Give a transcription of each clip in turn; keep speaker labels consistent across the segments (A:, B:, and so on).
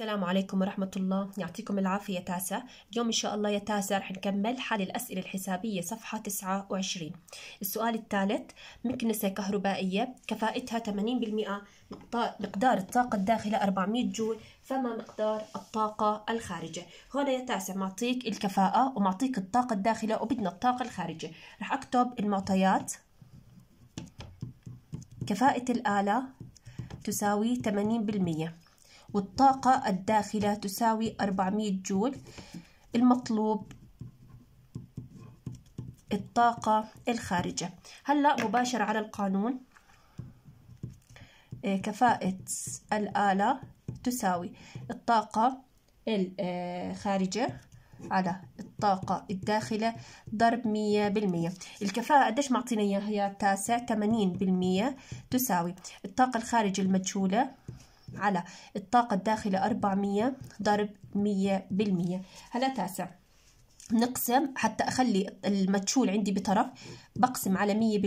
A: السلام عليكم ورحمة الله يعطيكم العافية يا تاسا اليوم إن شاء الله يا تاسا رح نكمل حل الأسئلة الحسابية صفحة 29 السؤال الثالث مكنسة كهربائية كفائتها 80% مقدار الطاقة الداخلة 400 جول فما مقدار الطاقة الخارجة هنا يا تاسا معطيك الكفاءة ومعطيك الطاقة الداخلة وبدنا الطاقة الخارجة رح أكتب المعطيات كفاءة الآلة تساوي 80% والطاقة الداخلة تساوي 400 جول المطلوب الطاقة الخارجة هلأ مباشرة على القانون إيه، كفاءة الآلة تساوي الطاقة الخارجة إيه، على الطاقة الداخلة ضرب مية بالمية الكفاءة قديش معطينا إياها تاسع تمانين بالمية تساوي الطاقة الخارجة المجهولة على الطاقة الداخلة 400 ضرب 100% هلا تاسع نقسم حتى أخلي المتشول عندي بطرف بقسم على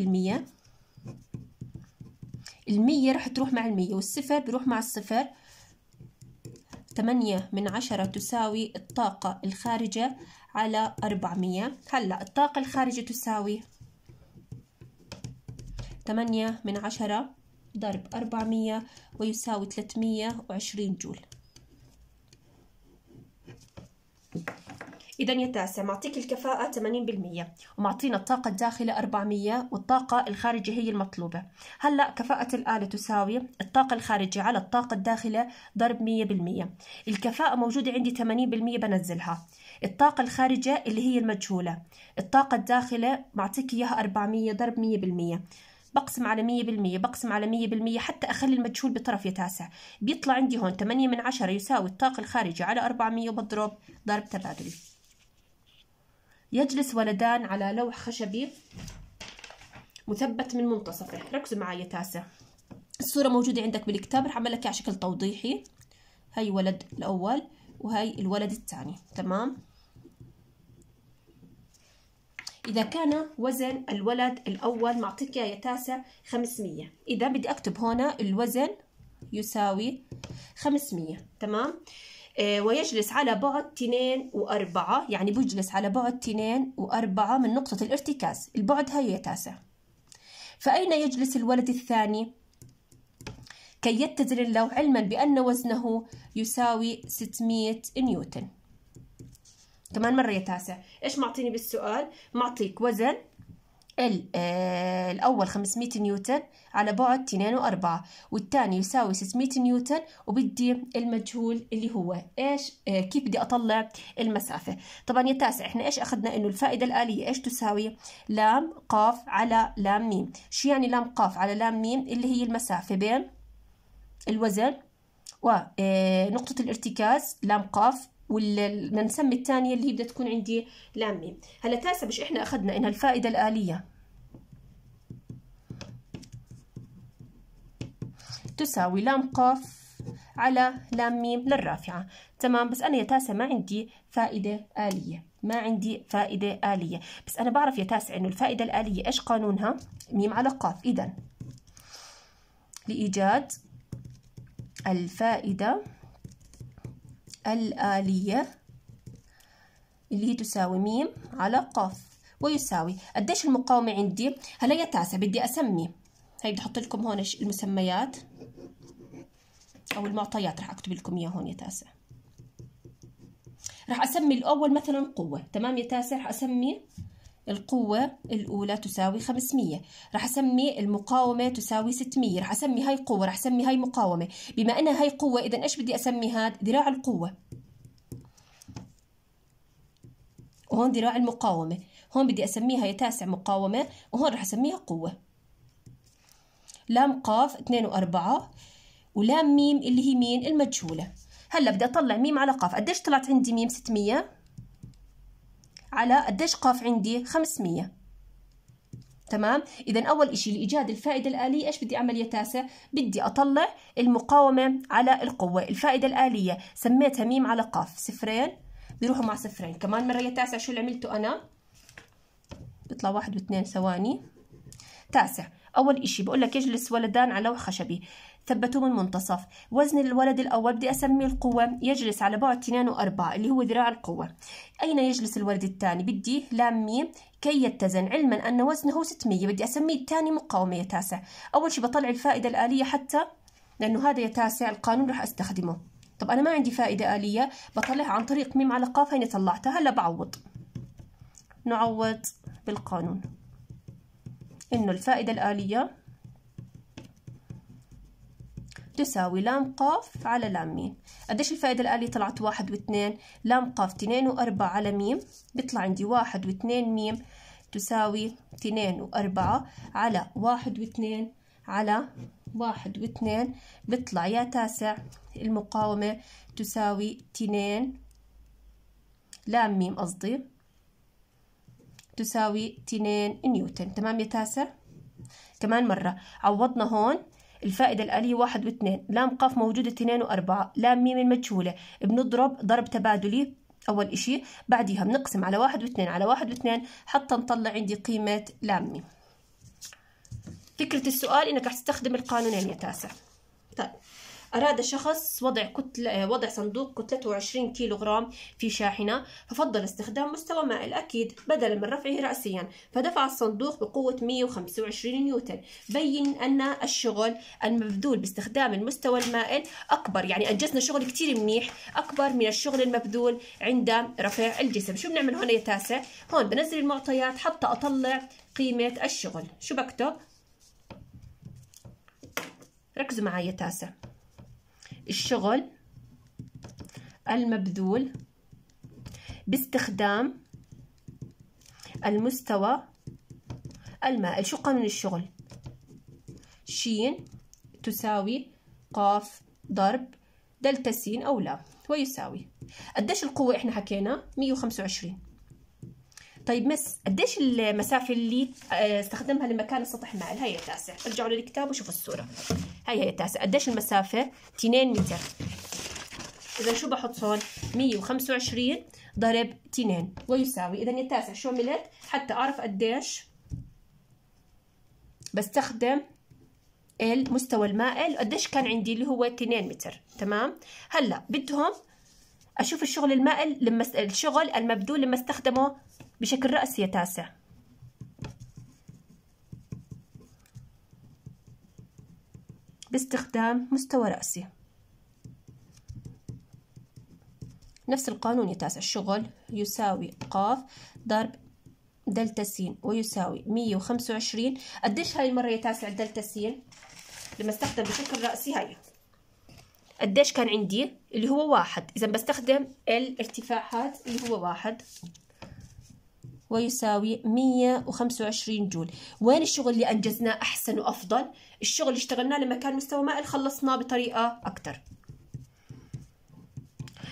A: 100% المية رح تروح مع المية والصفر بروح مع الصفر تمانية من عشرة تساوي الطاقة الخارجة على أربعمية هلأ الطاقة الخارجة تساوي تمانية من عشرة ضرب 400 ويساوي 320 جول إذا يا تاسع معطيك الكفاءة 80% ومعطينا الطاقة الداخلة 400 والطاقة الخارجية هي المطلوبة هلأ كفاءة الآلة تساوي الطاقة الخارجية على الطاقة الداخلة ضرب 100% الكفاءة موجودة عندي 80% بنزلها الطاقة الخارجية اللي هي المجهولة الطاقة الداخلة معطيك إياها 400 ضرب 100% بقسم على 100% بقسم على 100% حتى أخلي المجهول بطرف يتاسع بيطلع عندي هون 8 من 10 يساوي الطاقة الخارجي على 400 وبضرب ضرب تبادلي يجلس ولدان على لوح خشبي مثبت من منتصفه ركزوا معي تاسع الصورة موجودة عندك بالكتاب رح أعمل لك على شكل توضيحي هاي ولد الأول وهي الولد الثاني تمام إذا كان وزن الولد الأول معطيك يا تاسع 500 إذا بدي أكتب هنا الوزن يساوي 500 تمام آه ويجلس على بعد 2 و4 يعني بيجلس على بعد 2 و4 من نقطة الارتكاز البعد هي تاسع فأين يجلس الولد الثاني؟ كي يتزن اللوح علما بأن وزنه يساوي 600 نيوتن كمان مرة يا تاسع ايش معطيني بالسؤال معطيك وزن ال آه، الأول 500 نيوتن على بعد 2 و4 والثاني يساوي 600 نيوتن وبدي المجهول اللي هو إيش آه، كيف بدي أطلع المسافة طبعا يا تاسع إحنا إيش أخذنا إنه الفائدة الآلية إيش تساوي لام قاف على لام ميم شو يعني لام قاف على لام ميم اللي هي المسافة بين الوزن ونقطة آه، الارتكاز لام قاف واللي نسمي الثانيه اللي هي بدها تكون عندي لام هلا تاسع مش احنا اخذنا انها الفائده الاليه تساوي لام قاف على لام ميم للرافعة تمام بس أنا يا تاسع ما عندي فائدة آلية ما عندي فائدة آلية بس أنا بعرف يا تاسع إنه الفائدة الآلية إيش قانونها ميم على قاف إذا لإيجاد الفائدة الآلية اللي تساوي ميم على قاف ويساوي قديش المقاومة عندي هلا يا تاسع بدي أسمي هي بدي أحط لكم هون المسميات أو المعطيات رح أكتب لكم إياها هون يا تاسع رح أسمي الأول مثلا قوة تمام يا تاسع رح أسمي القوة الأولى تساوي 500 راح أسمي المقاومة تساوي 600 راح أسمي هاي قوة راح أسمي هاي مقاومة بما أنها هاي قوة إذا إيش بدي أسمي هاد ذراع القوة وهون ذراع المقاومة هون بدي أسميها يا تاسع مقاومة وهون راح أسميها قوة لام قاف 2 و4 ولام ميم اللي هي مين المجهولة هلا بدي أطلع ميم على قاف قديش طلعت عندي ميم 600 على قديش قاف عندي 500 تمام اذا اول شيء لايجاد الفائده الاليه ايش بدي اعمل يا تاسع بدي اطلع المقاومه على القوه الفائده الاليه سميتها ميم على قاف صفرين بيروحوا مع صفرين كمان مره يا تاسع شو اللي عملته انا بيطلع واحد واثنين ثواني تاسع أول إشي بقول لك يجلس ولدان على لوح خشبي ثبتوه من منتصف وزن الولد الأول بدي أسميه القوة يجلس على بعد 2 و4 اللي هو ذراع القوة أين يجلس الولد الثاني بدي لام ميم كي يتزن علما أن وزنه 600 بدي أسميه الثاني مقاومة يا تاسع أول شي بطلع الفائدة الآلية حتى لأنه هذا يا تاسع القانون راح أستخدمه طب أنا ما عندي فائدة آلية بطلعها عن طريق ميم على قاف هيني طلعتها هلا بعوض نعوض بالقانون إنه الفائدة الآلية تساوي لام قاف على لام ميم قديش الفائدة الآلية طلعت واحد واثنين لام قاف اثنين وأربعة على ميم بيطلع عندي واحد واثنين ميم تساوي اثنين وأربعة على واحد واثنين على واحد واثنين بيطلع يا تاسع المقاومة تساوي اثنين لام ميم قصدي تساوي 2 نيوتن تمام يا تاسع كمان مرة عوضنا هون الفائدة الآلية واحد واثنين لام قاف موجودة اثنين وأربعة لام ميم مجهولة بنضرب ضرب تبادلي أول إشي بعديها بنقسم على واحد واثنين على واحد واثنين حتى نطلع عندي قيمة لام ميم فكرة السؤال إنك هتستخدم القانونين يا تاسع طيب أراد شخص وضع كتلة وضع صندوق كتلته 20 كيلوغرام في شاحنة ففضل استخدام مستوى ماء الأكيد بدلا من رفعه رأسيا فدفع الصندوق بقوة 125 نيوتن بين أن الشغل المبذول باستخدام المستوى المائل أكبر يعني أنجزنا شغل كتير منيح أكبر من الشغل المبذول عند رفع الجسم شو بنعمل هون يا تاسع هون بنزل المعطيات حتى أطلع قيمة الشغل شو بكتب ركزوا معي يا تاسع الشغل المبذول باستخدام المستوى المائل شو قانون الشغل شين تساوي قاف ضرب دلتا سين أو لا ويساوي قديش القوة إحنا حكينا 125 طيب مس قديش المسافه اللي آه، استخدمها لمكان السطح مائل هي التاسع ارجعوا للكتاب وشوفوا الصوره هي هي التاسع قديش المسافه 2 متر اذا شو بحط هون 125 ضرب 2 ويساوي اذا التاسع شو عملت حتى اعرف قديش بستخدم المستوى المائل قديش كان عندي اللي هو 2 متر تمام هلا بدهم أشوف الشغل المائل لما الشغل المبذول لما استخدمه بشكل رأسي يا تاسع باستخدام مستوى رأسي نفس القانون يا تاسع الشغل يساوي قاف ضرب دلتا س ويساوي مية وخمسة وعشرين قديش هاي المرة يا تاسع دلتا س لما استخدم بشكل رأسي هاي قديش كان عندي اللي هو واحد إذا بستخدم الارتفاعات اللي هو واحد ويساوي 125 جول وين الشغل اللي أنجزناه أحسن وأفضل الشغل اللي اشتغلناه لما كان مستوى مائل خلصناه بطريقة اكثر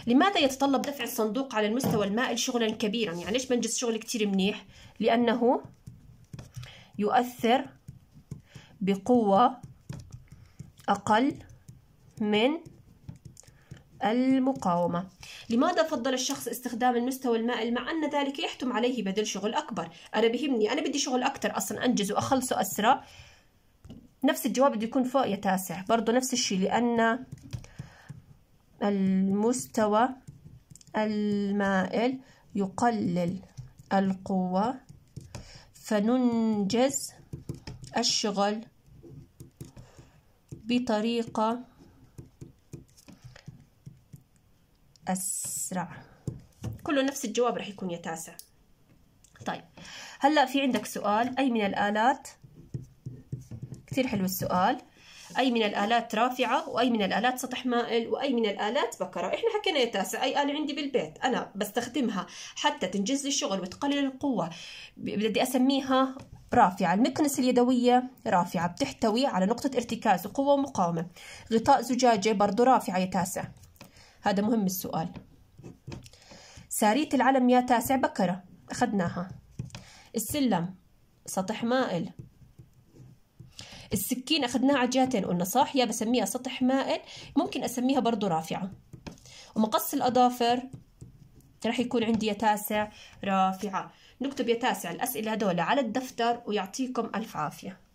A: لماذا يتطلب دفع الصندوق على المستوى المائل شغلا كبيرا يعني ليش بنجز شغل كثير منيح لأنه يؤثر بقوة أقل من المقاومة لماذا فضل الشخص استخدام المستوى المائل مع أن ذلك يحتم عليه بدل شغل أكبر أنا بهمني أنا بدي شغل أكتر أصلا أنجز وأخلصه أسرع نفس الجواب بده يكون فوق يا تاسع برضو نفس الشيء لأن المستوى المائل يقلل القوة فننجز الشغل بطريقة أسرع كله نفس الجواب راح يكون يا تاسع طيب هلأ في عندك سؤال أي من الآلات كثير حلو السؤال أي من الآلات رافعة وأي من الآلات سطح مائل وأي من الآلات بكرة إحنا حكينا يا تاسع أي آلة عندي بالبيت أنا بستخدمها حتى تنجز لي الشغل وتقلل القوة بدي أسميها رافعة المكنسة اليدوية رافعة بتحتوي على نقطة ارتكاز وقوة ومقاومة غطاء زجاجة برضو رافعة يا تاسع هذا مهم السؤال سارية العلم يا تاسع بكرة أخذناها السلم سطح مائل السكين أخذناها على جهتين قلنا صاحية بسميها سطح مائل ممكن أسميها برضو رافعة ومقص الأظافر رح يكون عندي يا تاسع رافعة نكتب يا تاسع الأسئلة هدول على الدفتر ويعطيكم ألف عافية